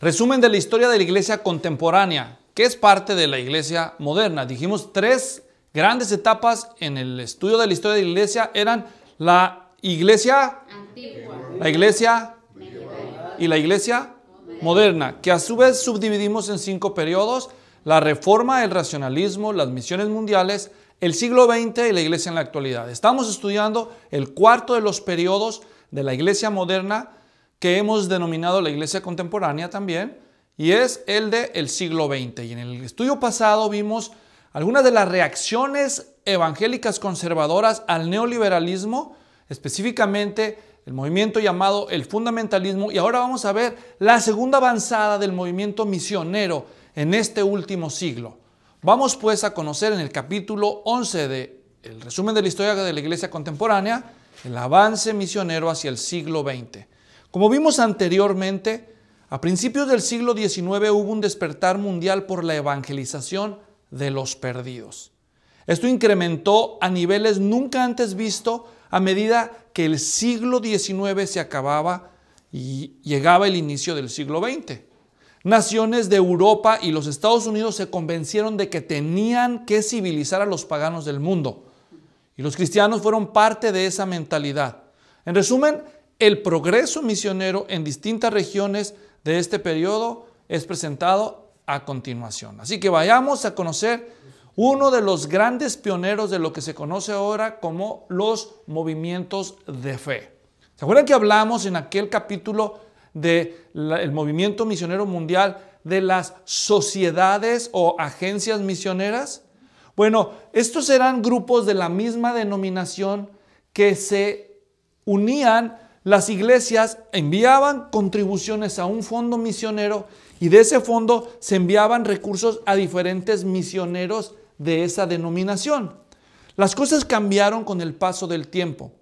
Resumen de la historia de la iglesia contemporánea, que es parte de la iglesia moderna. Dijimos tres grandes etapas en el estudio de la historia de la iglesia eran la iglesia antigua, la iglesia y la iglesia moderna, que a su vez subdividimos en cinco periodos, la reforma, el racionalismo, las misiones mundiales, el siglo XX y la iglesia en la actualidad. Estamos estudiando el cuarto de los periodos de la iglesia moderna, que hemos denominado la iglesia contemporánea también, y es el del de siglo XX. Y en el estudio pasado vimos algunas de las reacciones evangélicas conservadoras al neoliberalismo, específicamente el movimiento llamado el fundamentalismo, y ahora vamos a ver la segunda avanzada del movimiento misionero en este último siglo. Vamos pues a conocer en el capítulo 11 de el resumen de la historia de la iglesia contemporánea, el avance misionero hacia el siglo XX. Como vimos anteriormente, a principios del siglo XIX hubo un despertar mundial por la evangelización de los perdidos. Esto incrementó a niveles nunca antes visto a medida que el siglo XIX se acababa y llegaba el inicio del siglo XX. Naciones de Europa y los Estados Unidos se convencieron de que tenían que civilizar a los paganos del mundo. Y los cristianos fueron parte de esa mentalidad. En resumen, el progreso misionero en distintas regiones de este periodo es presentado a continuación. Así que vayamos a conocer uno de los grandes pioneros de lo que se conoce ahora como los movimientos de fe. ¿Se acuerdan que hablamos en aquel capítulo del movimiento misionero mundial de las sociedades o agencias misioneras? Bueno, estos eran grupos de la misma denominación que se unían las iglesias enviaban contribuciones a un fondo misionero y de ese fondo se enviaban recursos a diferentes misioneros de esa denominación. Las cosas cambiaron con el paso del tiempo.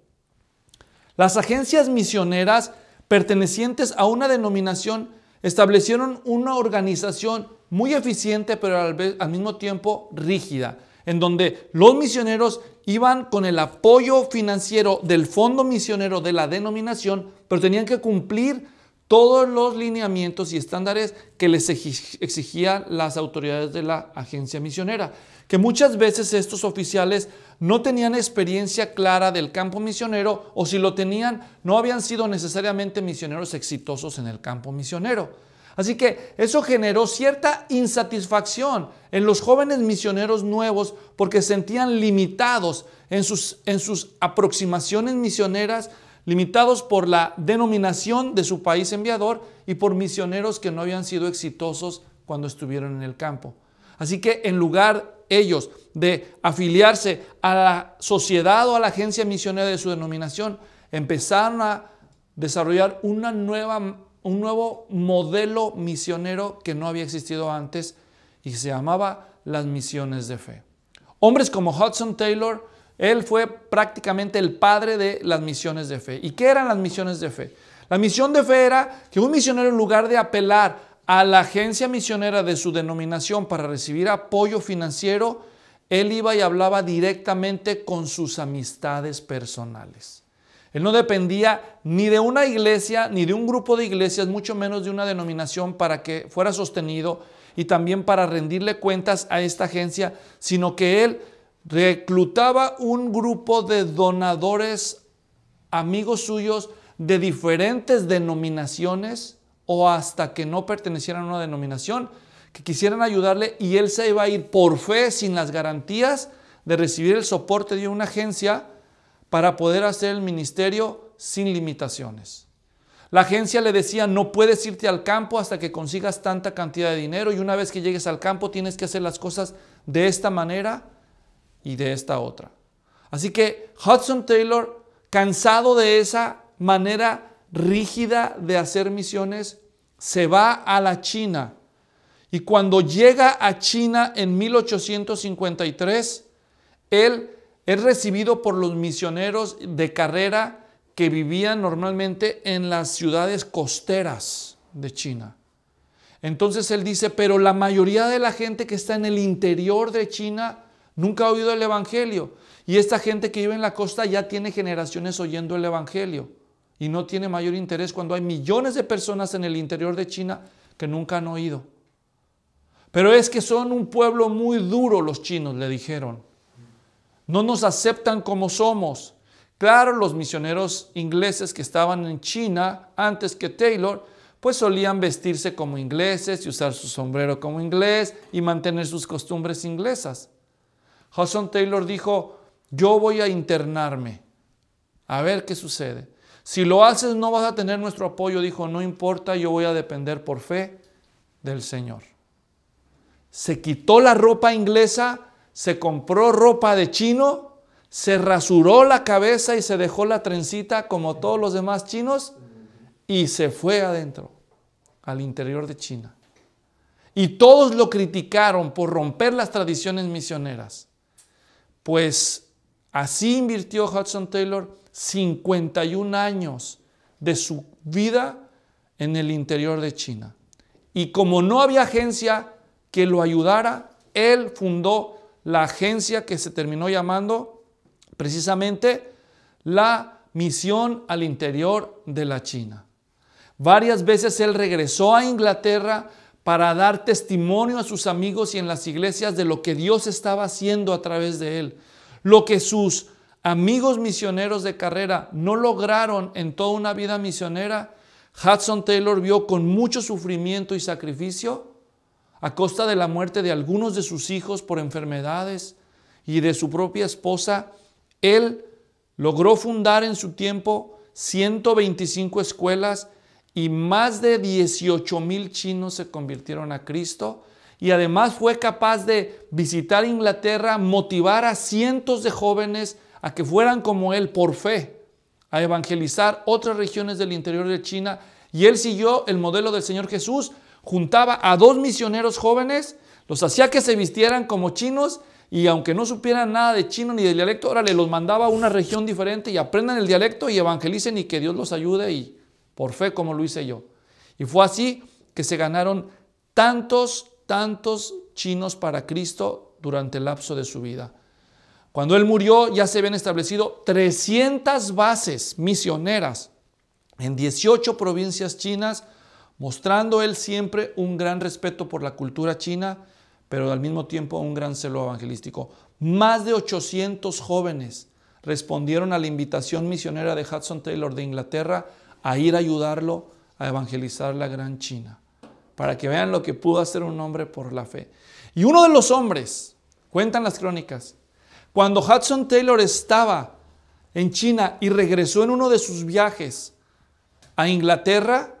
Las agencias misioneras pertenecientes a una denominación establecieron una organización muy eficiente pero al, mismo tiempo rígida en donde los misioneros iban con el apoyo financiero del fondo misionero de la denominación, pero tenían que cumplir todos los lineamientos y estándares que les exigían las autoridades de la agencia misionera, que muchas veces estos oficiales no tenían experiencia clara del campo misionero o si lo tenían, no habían sido necesariamente misioneros exitosos en el campo misionero. Así que eso generó cierta insatisfacción en los jóvenes misioneros nuevos porque sentían limitados en sus, en sus aproximaciones misioneras, limitados por la denominación de su país enviador y por misioneros que no habían sido exitosos cuando estuvieron en el campo. Así que en lugar ellos de afiliarse a la sociedad o a la agencia misionera de su denominación, empezaron a desarrollar una nueva un nuevo modelo misionero que no había existido antes y se llamaba las misiones de fe. Hombres como Hudson Taylor, él fue prácticamente el padre de las misiones de fe. ¿Y qué eran las misiones de fe? La misión de fe era que un misionero en lugar de apelar a la agencia misionera de su denominación para recibir apoyo financiero, él iba y hablaba directamente con sus amistades personales. Él no dependía ni de una iglesia, ni de un grupo de iglesias, mucho menos de una denominación para que fuera sostenido y también para rendirle cuentas a esta agencia, sino que él reclutaba un grupo de donadores, amigos suyos, de diferentes denominaciones o hasta que no pertenecieran a una denominación, que quisieran ayudarle y él se iba a ir por fe sin las garantías de recibir el soporte de una agencia para poder hacer el ministerio sin limitaciones. La agencia le decía, no puedes irte al campo hasta que consigas tanta cantidad de dinero y una vez que llegues al campo tienes que hacer las cosas de esta manera y de esta otra. Así que Hudson Taylor, cansado de esa manera rígida de hacer misiones, se va a la China. Y cuando llega a China en 1853, él es recibido por los misioneros de carrera que vivían normalmente en las ciudades costeras de China. Entonces él dice, pero la mayoría de la gente que está en el interior de China nunca ha oído el Evangelio. Y esta gente que vive en la costa ya tiene generaciones oyendo el Evangelio. Y no tiene mayor interés cuando hay millones de personas en el interior de China que nunca han oído. Pero es que son un pueblo muy duro los chinos, le dijeron. No nos aceptan como somos. Claro, los misioneros ingleses que estaban en China antes que Taylor, pues solían vestirse como ingleses y usar su sombrero como inglés y mantener sus costumbres inglesas. Hudson Taylor dijo, yo voy a internarme, a ver qué sucede. Si lo haces no vas a tener nuestro apoyo, dijo, no importa, yo voy a depender por fe del Señor. Se quitó la ropa inglesa se compró ropa de chino, se rasuró la cabeza y se dejó la trencita como todos los demás chinos y se fue adentro, al interior de China. Y todos lo criticaron por romper las tradiciones misioneras. Pues así invirtió Hudson Taylor 51 años de su vida en el interior de China. Y como no había agencia que lo ayudara, él fundó la agencia que se terminó llamando precisamente la misión al interior de la China. Varias veces él regresó a Inglaterra para dar testimonio a sus amigos y en las iglesias de lo que Dios estaba haciendo a través de él, lo que sus amigos misioneros de carrera no lograron en toda una vida misionera. Hudson Taylor vio con mucho sufrimiento y sacrificio a costa de la muerte de algunos de sus hijos por enfermedades y de su propia esposa, él logró fundar en su tiempo 125 escuelas y más de 18 mil chinos se convirtieron a Cristo. Y además fue capaz de visitar Inglaterra, motivar a cientos de jóvenes a que fueran como él por fe, a evangelizar otras regiones del interior de China. Y él siguió el modelo del Señor Jesús juntaba a dos misioneros jóvenes, los hacía que se vistieran como chinos y aunque no supieran nada de chino ni de dialecto, ahora le los mandaba a una región diferente y aprendan el dialecto y evangelicen y que Dios los ayude y por fe como lo hice yo. Y fue así que se ganaron tantos, tantos chinos para Cristo durante el lapso de su vida. Cuando él murió ya se habían establecido 300 bases misioneras en 18 provincias chinas, mostrando él siempre un gran respeto por la cultura china, pero al mismo tiempo un gran celo evangelístico. Más de 800 jóvenes respondieron a la invitación misionera de Hudson Taylor de Inglaterra a ir a ayudarlo a evangelizar la gran China, para que vean lo que pudo hacer un hombre por la fe. Y uno de los hombres, cuentan las crónicas, cuando Hudson Taylor estaba en China y regresó en uno de sus viajes a Inglaterra,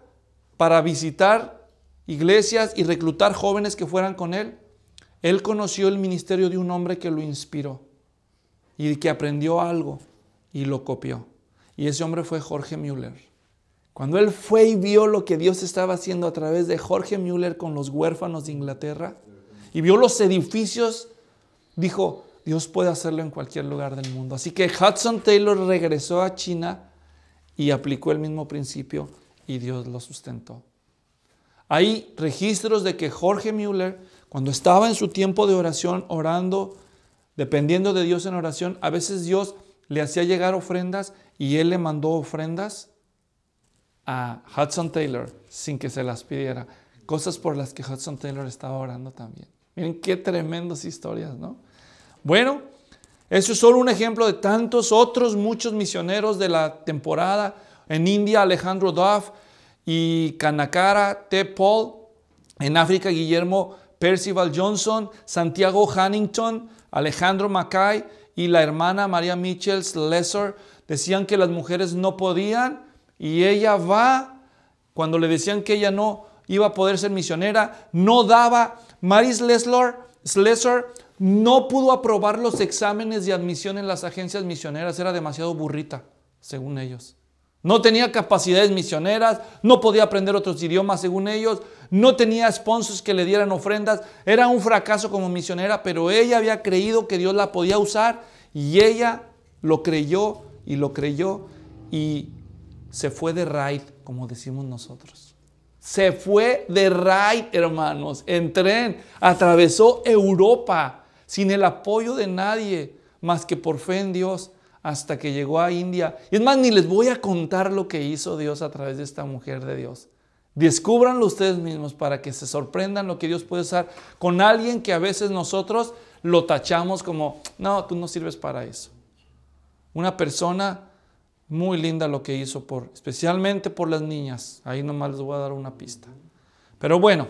para visitar iglesias y reclutar jóvenes que fueran con él, él conoció el ministerio de un hombre que lo inspiró y que aprendió algo y lo copió. Y ese hombre fue Jorge Müller. Cuando él fue y vio lo que Dios estaba haciendo a través de Jorge Müller con los huérfanos de Inglaterra y vio los edificios, dijo, Dios puede hacerlo en cualquier lugar del mundo. Así que Hudson Taylor regresó a China y aplicó el mismo principio y Dios lo sustentó. Hay registros de que Jorge Müller, cuando estaba en su tiempo de oración, orando, dependiendo de Dios en oración, a veces Dios le hacía llegar ofrendas y él le mandó ofrendas a Hudson Taylor sin que se las pidiera. Cosas por las que Hudson Taylor estaba orando también. Miren qué tremendas historias, ¿no? Bueno, eso es solo un ejemplo de tantos otros muchos misioneros de la temporada. En India, Alejandro Duff, y Kanakara, T. Paul, en África Guillermo Percival Johnson, Santiago Huntington, Alejandro Mackay y la hermana María Mitchell Slessor decían que las mujeres no podían y ella va, cuando le decían que ella no iba a poder ser misionera, no daba. Maris Slessor no pudo aprobar los exámenes de admisión en las agencias misioneras, era demasiado burrita, según ellos. No tenía capacidades misioneras, no podía aprender otros idiomas según ellos, no tenía sponsors que le dieran ofrendas, era un fracaso como misionera, pero ella había creído que Dios la podía usar y ella lo creyó y lo creyó y se fue de raid, como decimos nosotros. Se fue de raid, hermanos, en tren, atravesó Europa sin el apoyo de nadie más que por fe en Dios hasta que llegó a India. Y es más, ni les voy a contar lo que hizo Dios a través de esta mujer de Dios. Descúbranlo ustedes mismos para que se sorprendan lo que Dios puede usar con alguien que a veces nosotros lo tachamos como, no, tú no sirves para eso. Una persona muy linda lo que hizo por, especialmente por las niñas. Ahí nomás les voy a dar una pista. Pero bueno,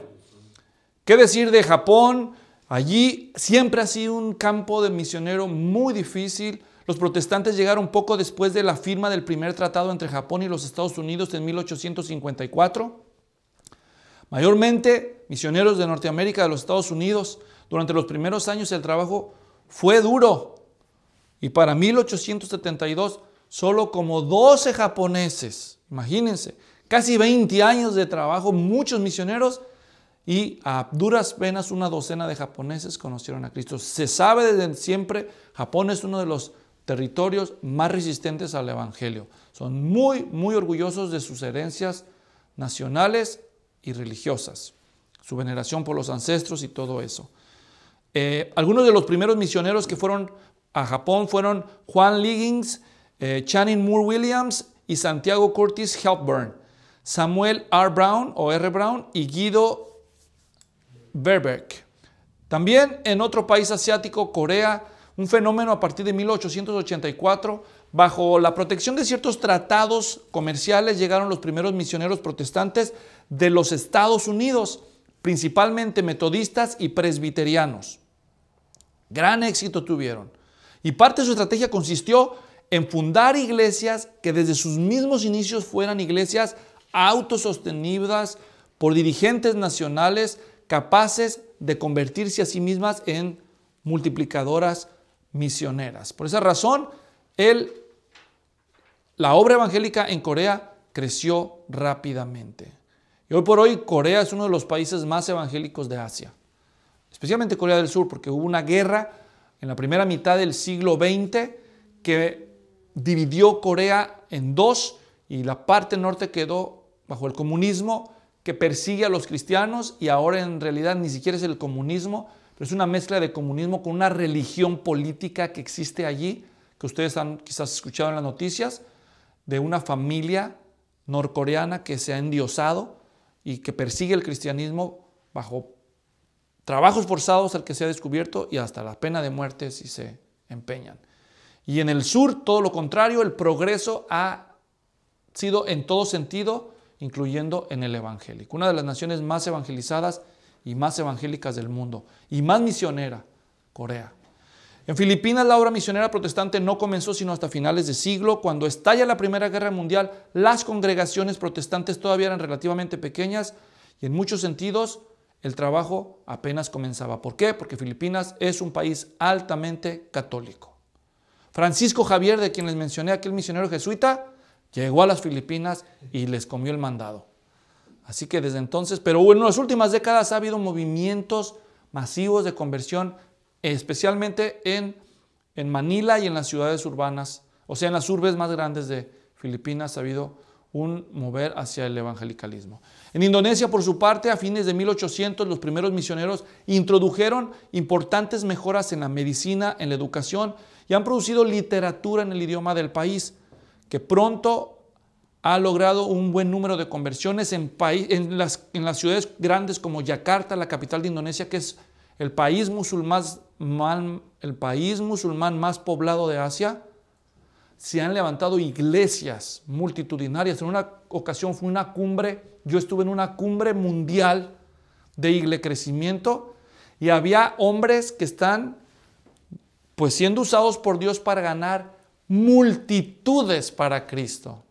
¿qué decir de Japón? Allí siempre ha sido un campo de misionero muy difícil los protestantes llegaron poco después de la firma del primer tratado entre Japón y los Estados Unidos en 1854. Mayormente misioneros de Norteamérica, de los Estados Unidos, durante los primeros años el trabajo fue duro. Y para 1872, solo como 12 japoneses, imagínense, casi 20 años de trabajo, muchos misioneros y a duras penas una docena de japoneses conocieron a Cristo. Se sabe desde siempre, Japón es uno de los territorios más resistentes al Evangelio. Son muy, muy orgullosos de sus herencias nacionales y religiosas, su veneración por los ancestros y todo eso. Eh, algunos de los primeros misioneros que fueron a Japón fueron Juan Liggins, eh, Channing Moore Williams y Santiago Curtis Helpburn, Samuel R. Brown o R. Brown y Guido Verbeck. También en otro país asiático, Corea, un fenómeno a partir de 1884. Bajo la protección de ciertos tratados comerciales llegaron los primeros misioneros protestantes de los Estados Unidos, principalmente metodistas y presbiterianos. Gran éxito tuvieron. Y parte de su estrategia consistió en fundar iglesias que desde sus mismos inicios fueran iglesias autosostenidas por dirigentes nacionales capaces de convertirse a sí mismas en multiplicadoras misioneras. Por esa razón, la obra evangélica en Corea creció rápidamente. Y hoy por hoy Corea es uno de los países más evangélicos de Asia, especialmente Corea del Sur, porque hubo una guerra en la primera mitad del siglo XX que dividió Corea en dos y la parte norte quedó bajo el comunismo que persigue a los cristianos y ahora en realidad ni siquiera es el comunismo, es una mezcla de comunismo con una religión política que existe allí, que ustedes han quizás escuchado en las noticias, de una familia norcoreana que se ha endiosado y que persigue el cristianismo bajo trabajos forzados al que se ha descubierto y hasta la pena de muerte si se empeñan. Y en el sur, todo lo contrario, el progreso ha sido en todo sentido, incluyendo en el evangélico. Una de las naciones más evangelizadas y más evangélicas del mundo y más misionera, Corea. En Filipinas la obra misionera protestante no comenzó sino hasta finales de siglo, cuando estalla la Primera Guerra Mundial, las congregaciones protestantes todavía eran relativamente pequeñas y en muchos sentidos el trabajo apenas comenzaba. ¿Por qué? Porque Filipinas es un país altamente católico. Francisco Javier, de quien les mencioné, aquel misionero jesuita, llegó a las Filipinas y les comió el mandado. Así que desde entonces, pero en las últimas décadas ha habido movimientos masivos de conversión, especialmente en, en Manila y en las ciudades urbanas, o sea, en las urbes más grandes de Filipinas ha habido un mover hacia el evangelicalismo. En Indonesia, por su parte, a fines de 1800, los primeros misioneros introdujeron importantes mejoras en la medicina, en la educación y han producido literatura en el idioma del país, que pronto ha logrado un buen número de conversiones en, en, las, ciudades grandes como Yakarta, la capital de Indonesia, que es el país musulmán, el país musulmán más poblado de Asia. Se han levantado iglesias multitudinarias. En una ocasión fue una cumbre, yo estuve en una cumbre mundial de igle crecimiento y había hombres que están pues siendo usados por Dios para ganar multitudes para Cristo.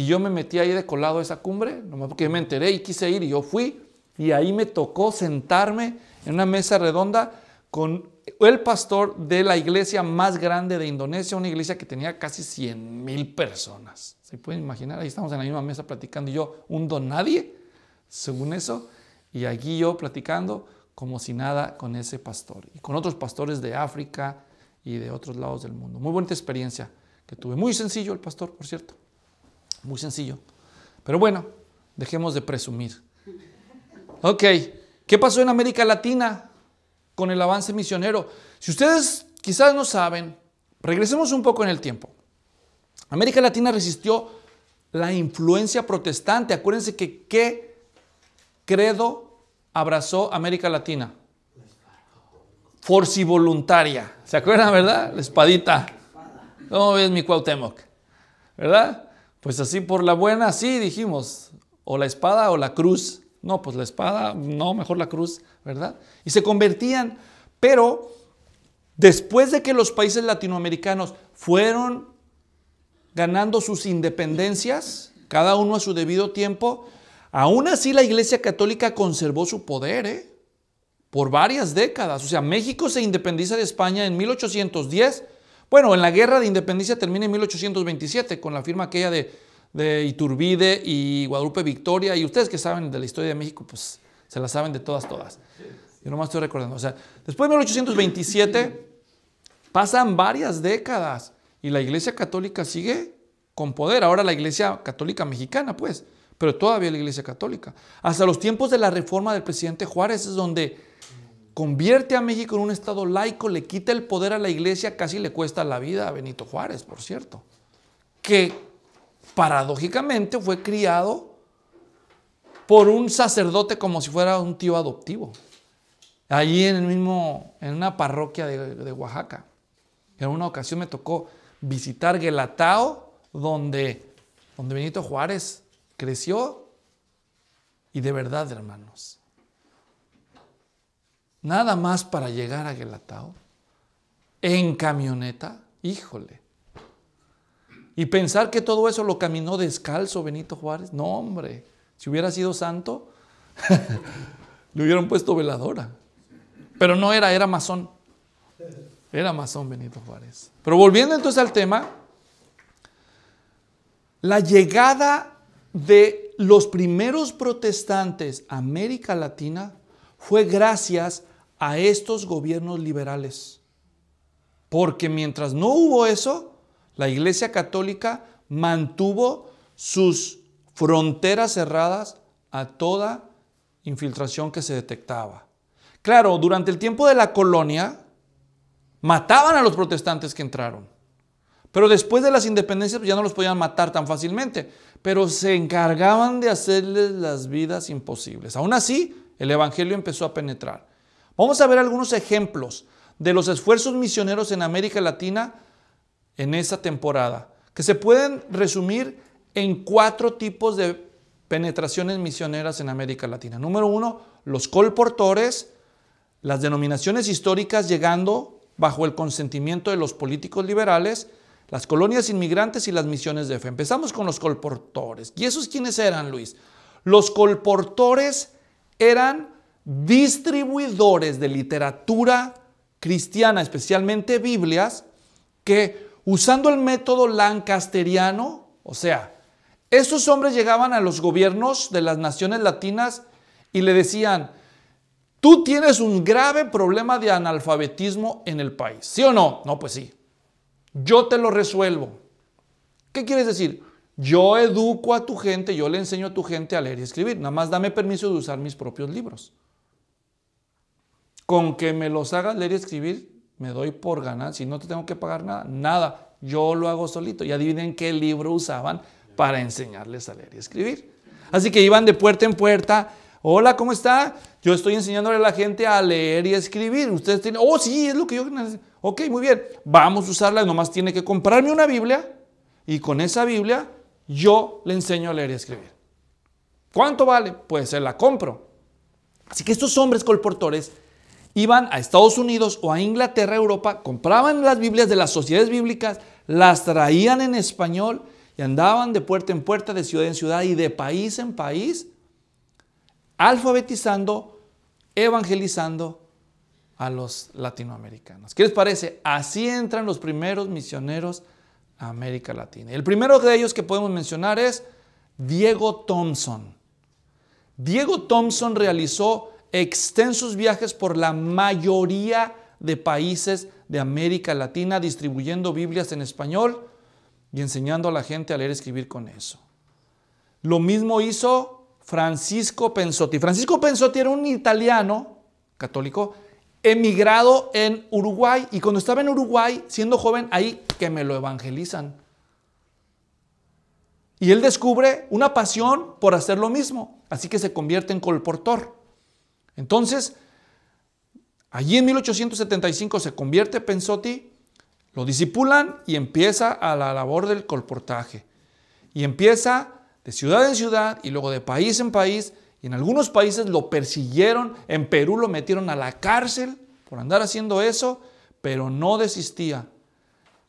Y yo me metí ahí de colado a esa cumbre, nomás porque me enteré y quise ir y yo fui. Y ahí me tocó sentarme en una mesa redonda con el pastor de la iglesia más grande de Indonesia, una iglesia que tenía casi 100 mil personas. ¿Se pueden imaginar? Ahí estamos en la misma mesa platicando y yo, un don nadie, según eso, y aquí yo platicando como si nada con ese pastor y con otros pastores de África y de otros lados del mundo. Muy buena experiencia que tuve. Muy sencillo el pastor, por cierto. Muy sencillo. Pero bueno, dejemos de presumir. Ok, ¿qué pasó en América Latina con el avance misionero? Si ustedes quizás no saben, regresemos un poco en el tiempo. América Latina resistió la influencia protestante. Acuérdense que qué credo abrazó América Latina. Forci voluntaria. ¿Se acuerdan, verdad? La espadita. ¿Cómo ves mi Cuauhtémoc? ¿Verdad? Pues así por la buena, sí dijimos, o la espada o la cruz. No, pues la espada, no, mejor la cruz, ¿verdad? Y se convertían, pero después de que los países latinoamericanos fueron ganando sus independencias, cada uno a su debido tiempo, aún así la Iglesia Católica conservó su poder, ¿eh? Por varias décadas. O sea, México se independiza de España en 1810 bueno, en la guerra de independencia termina en 1827 con la firma aquella de, Iturbide y Guadalupe Victoria. Y ustedes que saben de la historia de México, pues se la saben de todas, todas. Yo nomás estoy recordando. O sea, después de 1827 pasan varias décadas y la Iglesia Católica sigue con poder. Ahora la Iglesia Católica Mexicana, pues, pero todavía la Iglesia Católica. Hasta los tiempos de la reforma del presidente Juárez es donde convierte a México en un Estado laico, le quita el poder a la iglesia, casi le cuesta la vida a Benito Juárez, por cierto, que paradójicamente fue criado por un sacerdote como si fuera un tío adoptivo, allí en el mismo, en una parroquia de, Oaxaca. En una ocasión me tocó visitar Guelatao, donde, donde Benito Juárez creció. Y de verdad, hermanos, nada más para llegar a Guelatao, en camioneta, híjole. Y pensar que todo eso lo caminó descalzo Benito Juárez, no hombre, si hubiera sido santo, le hubieran puesto veladora. Pero no era, era masón. Era masón Benito Juárez. Pero volviendo entonces al tema, la llegada de los primeros protestantes a América Latina fue gracias a estos gobiernos liberales. Porque mientras no hubo eso, la Iglesia Católica mantuvo sus fronteras cerradas a toda infiltración que se detectaba. Claro, durante el tiempo de la colonia, mataban a los protestantes que entraron. Pero después de las independencias pues, ya no los podían matar tan fácilmente. Pero se encargaban de hacerles las vidas imposibles. Aún así, el Evangelio empezó a penetrar. Vamos a ver algunos ejemplos de los esfuerzos misioneros en América Latina en esta temporada, que se pueden resumir en cuatro tipos de penetraciones misioneras en América Latina. Número uno, los colportores, las denominaciones históricas llegando bajo el consentimiento de los políticos liberales, las colonias inmigrantes y las misiones de fe. Empezamos con los colportores. ¿Y esos quiénes eran, Luis? Los colportores eran distribuidores de literatura cristiana, especialmente Biblias, que usando el método lancasteriano, o sea, esos hombres llegaban a los gobiernos de las naciones latinas y le decían, tú tienes un grave problema de analfabetismo en el país, ¿sí o no? No, pues sí, yo te lo resuelvo. ¿Qué quieres decir? Yo educo a tu gente, yo le enseño a tu gente a leer y escribir, nada más dame permiso de usar mis propios libros. Con que me los hagas leer y escribir, me doy por ganas Si no te tengo que pagar nada. Nada, yo lo hago solito. Y adivinen qué libro usaban para enseñarles a leer y escribir. Así que iban de puerta en puerta. Hola, ¿cómo está? Yo estoy enseñándole a la gente a leer y escribir. Ustedes tienen, oh, sí, es lo que yo Ok, muy bien. Vamos a usarla. Nomás tiene que comprarme una Biblia y con esa Biblia yo le enseño a leer y escribir. ¿Cuánto vale? Pues se la compro. Así que estos hombres colportores iban a Estados Unidos o a Inglaterra, Europa, compraban las Biblias de las sociedades bíblicas, las traían en español y andaban de puerta en puerta, de ciudad en ciudad y de país en país, alfabetizando, evangelizando a los latinoamericanos. ¿Qué les parece? Así entran los primeros misioneros a América Latina. El primero de ellos que podemos mencionar es Diego Thompson. Diego Thompson realizó extensos viajes por la mayoría de países de América Latina, distribuyendo Biblias en español y enseñando a la gente a leer y escribir con eso. Lo mismo hizo Francisco Pensotti. Francisco Pensotti era un italiano católico emigrado en Uruguay y cuando estaba en Uruguay, siendo joven, ahí que me lo evangelizan. Y él descubre una pasión por hacer lo mismo, así que se convierte en colportor. Entonces, allí en 1875 se convierte Pensotti, lo disipulan y empieza a la labor del colportaje. Y empieza de ciudad en ciudad y luego de país en país. Y en algunos países lo persiguieron, en Perú lo metieron a la cárcel por andar haciendo eso, pero no desistía.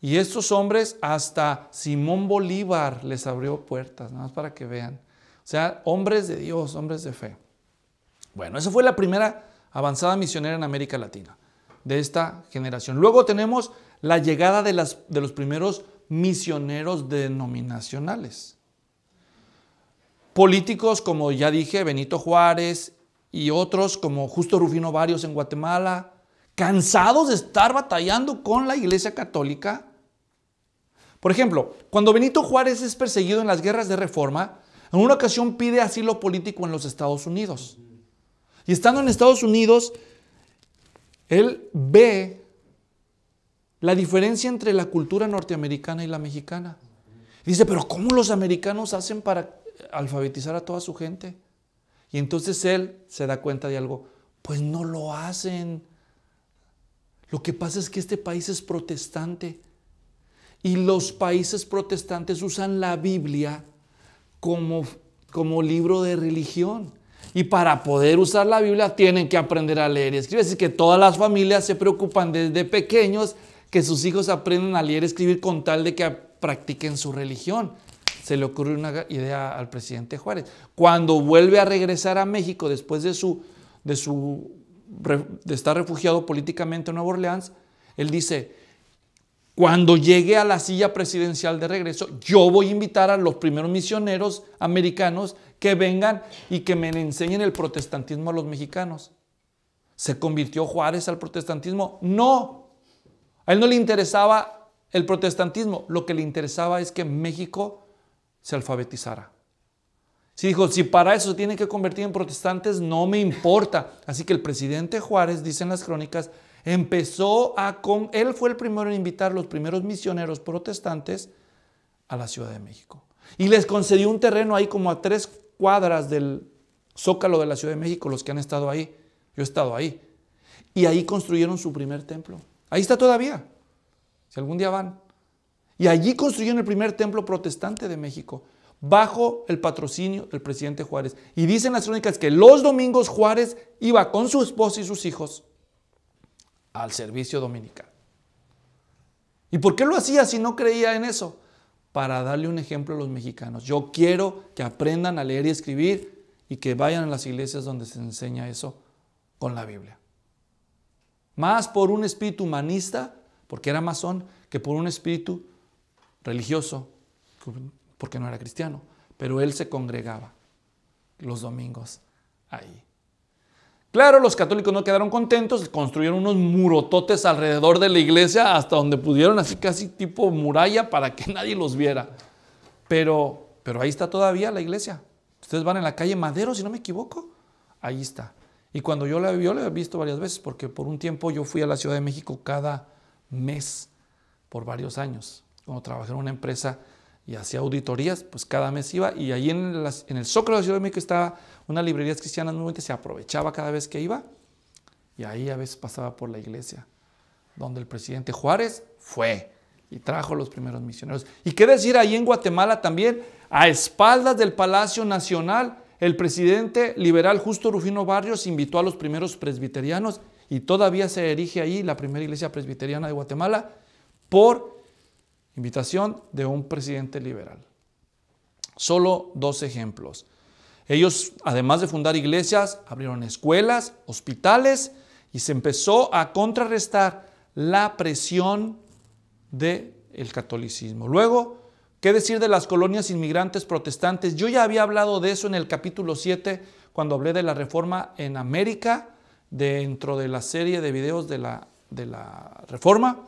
Y estos hombres, hasta Simón Bolívar les abrió puertas, nada más para que vean. O sea, hombres de Dios, hombres de fe. Bueno, esa fue la primera avanzada misionera en América Latina de esta generación. Luego tenemos la llegada de, los primeros misioneros denominacionales. Políticos como ya dije, Benito Juárez y otros como Justo Rufino Varios en Guatemala, cansados de estar batallando con la Iglesia Católica. Por ejemplo, cuando Benito Juárez es perseguido en las guerras de reforma, en una ocasión pide asilo político en los Estados Unidos. Y estando en Estados Unidos, él ve la diferencia entre la cultura norteamericana y la mexicana. dice, pero ¿cómo los americanos hacen para alfabetizar a toda su gente? Y entonces él se da cuenta de algo, pues no lo hacen. Lo que pasa es que este país es protestante y los países protestantes usan la Biblia como, como libro de religión. Y para poder usar la Biblia tienen que aprender a leer y escribir. Así que todas las familias se preocupan desde pequeños que sus hijos aprendan a leer y escribir con tal de que practiquen su religión. Se le ocurre una idea al presidente Juárez. Cuando vuelve a regresar a México después de, su, de, su, de estar refugiado políticamente en Nueva Orleans, él dice, cuando llegue a la silla presidencial de regreso, yo voy a invitar a los primeros misioneros americanos que vengan y que me enseñen el protestantismo a los mexicanos. ¿Se convirtió Juárez al protestantismo? No. A él no le interesaba el protestantismo. Lo que le interesaba es que México se alfabetizara. Si dijo, si para eso se tienen que convertir en protestantes, no me importa. Así que el presidente Juárez, dicen las crónicas, empezó a él fue el primero en invitar los primeros misioneros protestantes a la Ciudad de México. Y les concedió un terreno ahí como a tres cuadras del zócalo de la Ciudad de México, los que han estado ahí. Yo he estado ahí. Y ahí construyeron su primer templo. Ahí está todavía. Si algún día van. Y allí construyeron el primer templo protestante de México, bajo el patrocinio del presidente Juárez. Y dicen las crónicas que los domingos Juárez iba con su esposa y sus hijos al servicio dominical. ¿Y por qué lo hacía si no creía en eso? para darle un ejemplo a los mexicanos. Yo quiero que aprendan a leer y escribir y que vayan a las iglesias donde se enseña eso con la Biblia. Más por un espíritu humanista, porque era masón, que por un espíritu religioso, porque no era cristiano, pero él se congregaba los domingos ahí. Claro, los católicos no quedaron contentos, construyeron unos murototes alrededor de la iglesia hasta donde pudieron, así casi tipo muralla para que nadie los viera. Pero, pero ahí está todavía la iglesia. Ustedes van en la calle Madero, si no me equivoco, ahí está. Y cuando yo la, yo la he visto varias veces, porque por un tiempo yo fui a la Ciudad de México cada mes, por varios años, como trabajé en una empresa y hacía auditorías, pues cada mes iba y ahí en, las, en el Zócalo de Ciudad de México estaba una librería cristiana nuevamente se aprovechaba cada vez que iba y ahí a veces pasaba por la iglesia, donde el presidente Juárez fue y trajo los primeros misioneros. ¿Y qué decir ahí en Guatemala también? A espaldas del Palacio Nacional, el presidente liberal Justo Rufino Barrios invitó a los primeros presbiterianos y todavía se erige ahí la primera iglesia presbiteriana de Guatemala por Invitación de un presidente liberal. Solo dos ejemplos. Ellos, además de fundar iglesias, abrieron escuelas, hospitales y se empezó a contrarrestar la presión del catolicismo. Luego, ¿qué decir de las colonias inmigrantes protestantes? Yo ya había hablado de eso en el capítulo 7 cuando hablé de la reforma en América dentro de la serie de videos de la reforma.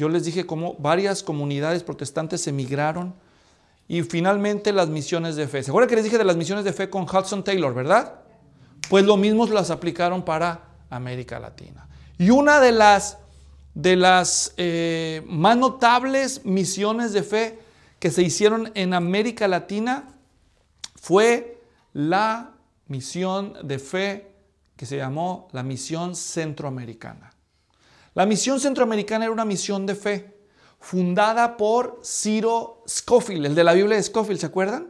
Yo les dije cómo varias comunidades protestantes emigraron y finalmente las misiones de fe. ¿Se acuerdan que les dije de las misiones de fe con Hudson Taylor, verdad? Pues lo mismo las aplicaron para América Latina. Y una de las, de las eh, más notables misiones de fe que se hicieron en América Latina fue la misión de fe que se llamó la misión centroamericana. La misión centroamericana era una misión de fe, fundada por Ciro Scofield, el de la Biblia de Scofield, ¿se acuerdan?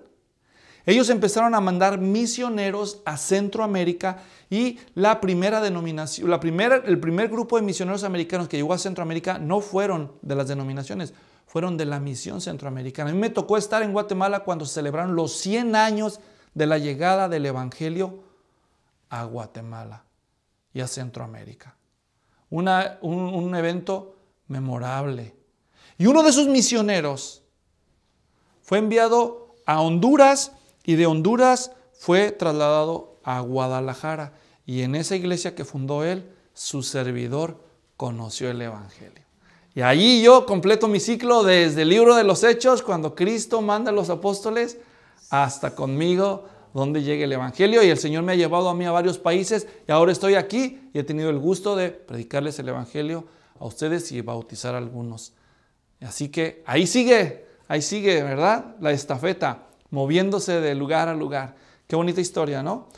Ellos empezaron a mandar misioneros a Centroamérica y la primera denominación, la primera, el primer grupo de misioneros americanos que llegó a Centroamérica no fueron de las denominaciones, fueron de la misión centroamericana. A mí me tocó estar en Guatemala cuando celebraron los 100 años de la llegada del Evangelio a Guatemala y a Centroamérica un, un evento memorable. Y uno de sus misioneros fue enviado a Honduras y de Honduras fue trasladado a Guadalajara. Y en esa iglesia que fundó él, su servidor conoció el Evangelio. Y allí yo completo mi ciclo desde el libro de los Hechos, cuando Cristo manda a los apóstoles, hasta conmigo donde llegue el Evangelio. Y el Señor me ha llevado a mí a varios países y ahora estoy aquí y he tenido el gusto de predicarles el Evangelio a ustedes y bautizar a algunos. Así que ahí sigue, ahí sigue, ¿verdad? La estafeta, moviéndose de lugar a lugar. Qué bonita historia, ¿no?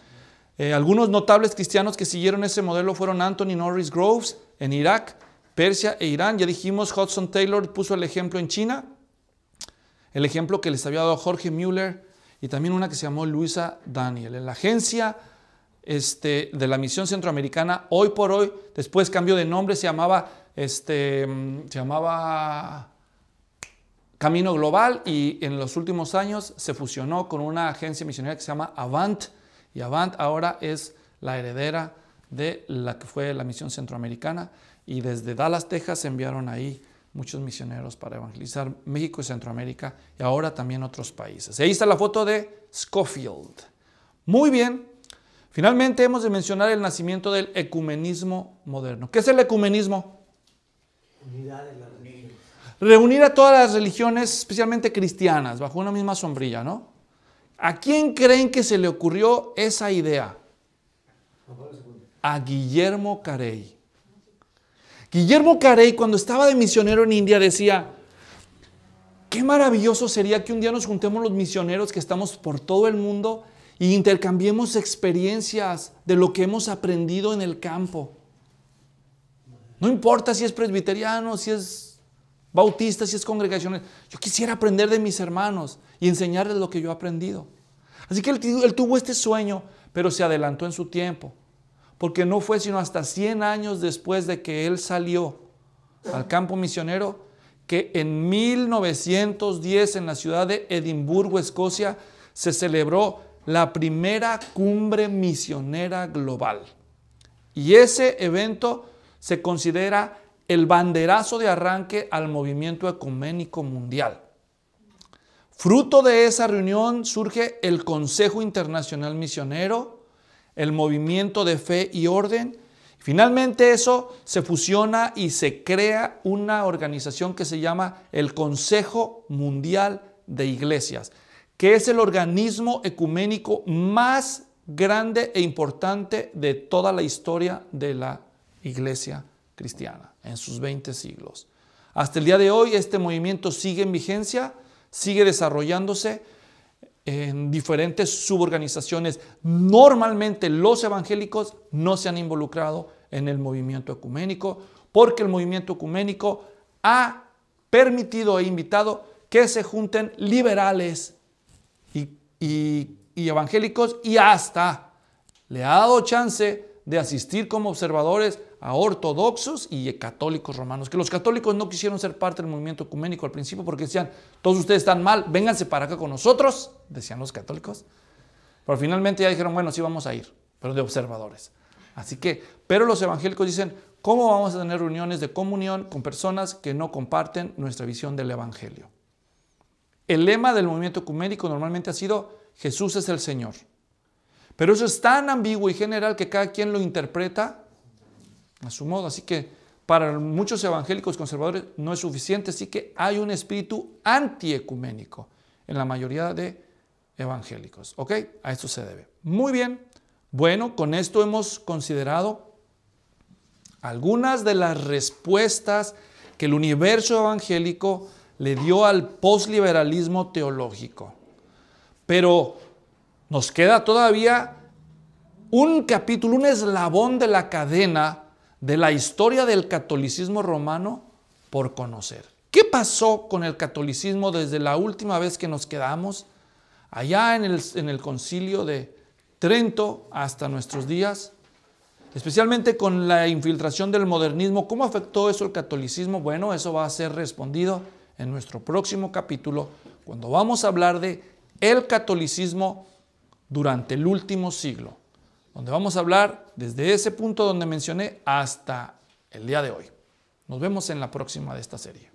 Eh, algunos notables cristianos que siguieron ese modelo fueron Anthony Norris Groves en Irak, Persia e Irán. Ya dijimos, Hudson Taylor puso el ejemplo en China, el ejemplo que les había dado Jorge Müller y también una que se llamó Luisa Daniel. la agencia este, de la misión centroamericana, hoy por hoy, después cambió de nombre, se llamaba, este, se llamaba Camino Global y en los últimos años se fusionó con una agencia misionera que se llama Avant y Avant ahora es la heredera de la que fue la misión centroamericana y desde Dallas, Texas, se enviaron ahí muchos misioneros para evangelizar México y Centroamérica y ahora también otros países. Ahí está la foto de Schofield. Muy bien. Finalmente hemos de mencionar el nacimiento del ecumenismo moderno. ¿Qué es el ecumenismo? Unidad de Reunir a todas las religiones, especialmente cristianas, bajo una misma sombrilla, ¿no? ¿A quién creen que se le ocurrió esa idea? A Guillermo Carey. Guillermo Carey, cuando estaba de misionero en India, decía, qué maravilloso sería que un día nos juntemos los misioneros que estamos por todo el mundo y e intercambiemos experiencias de lo que hemos aprendido en el campo. No importa si es presbiteriano, si es bautista, si es congregacional. Yo quisiera aprender de mis hermanos y enseñarles lo que yo he aprendido. Así que él tuvo este sueño, pero se adelantó en su tiempo porque no fue sino hasta 100 años después de que él salió al campo misionero que en 1910 en la ciudad de Edimburgo, Escocia, se celebró la primera cumbre misionera global. Y ese evento se considera el banderazo de arranque al movimiento ecuménico mundial. Fruto de esa reunión surge el Consejo Internacional Misionero, el movimiento de fe y orden. Finalmente eso se fusiona y se crea una organización que se llama el Consejo Mundial de Iglesias, que es el organismo ecuménico más grande e importante de toda la historia de la iglesia cristiana en sus 20 siglos. Hasta el día de hoy este movimiento sigue en vigencia, sigue desarrollándose en diferentes suborganizaciones, normalmente los evangélicos no se han involucrado en el movimiento ecuménico, porque el movimiento ecuménico ha permitido e invitado que se junten liberales y, evangélicos y hasta le ha dado chance de asistir como observadores a ortodoxos y católicos romanos, que los católicos no quisieron ser parte del movimiento ecuménico al principio porque decían, todos ustedes están mal, vénganse para acá con nosotros, decían los católicos. Pero finalmente ya dijeron, bueno, sí vamos a ir, pero de observadores. Así que, pero los evangélicos dicen, ¿cómo vamos a tener reuniones de comunión con personas que no comparten nuestra visión del Evangelio? El lema del movimiento ecuménico normalmente ha sido, Jesús es el Señor. Pero eso es tan ambiguo y general que cada quien lo interpreta a su modo. Así que para muchos evangélicos conservadores no es suficiente, así que hay un espíritu antiecuménico en la mayoría de evangélicos. ¿Ok? A esto se debe. Muy bien. Bueno, con esto hemos considerado algunas de las respuestas que el universo evangélico le dio al posliberalismo teológico. Pero nos queda todavía un capítulo, un eslabón de la cadena de la historia del catolicismo romano por conocer. ¿Qué pasó con el catolicismo desde la última vez que nos quedamos allá en el, concilio de Trento hasta nuestros días? especialmente con la infiltración del modernismo. ¿Cómo afectó eso el catolicismo? Bueno, eso va a ser respondido en nuestro próximo capítulo, cuando vamos a hablar de el catolicismo durante el último siglo donde vamos a hablar desde ese punto donde mencioné hasta el día de hoy. Nos vemos en la próxima de esta serie.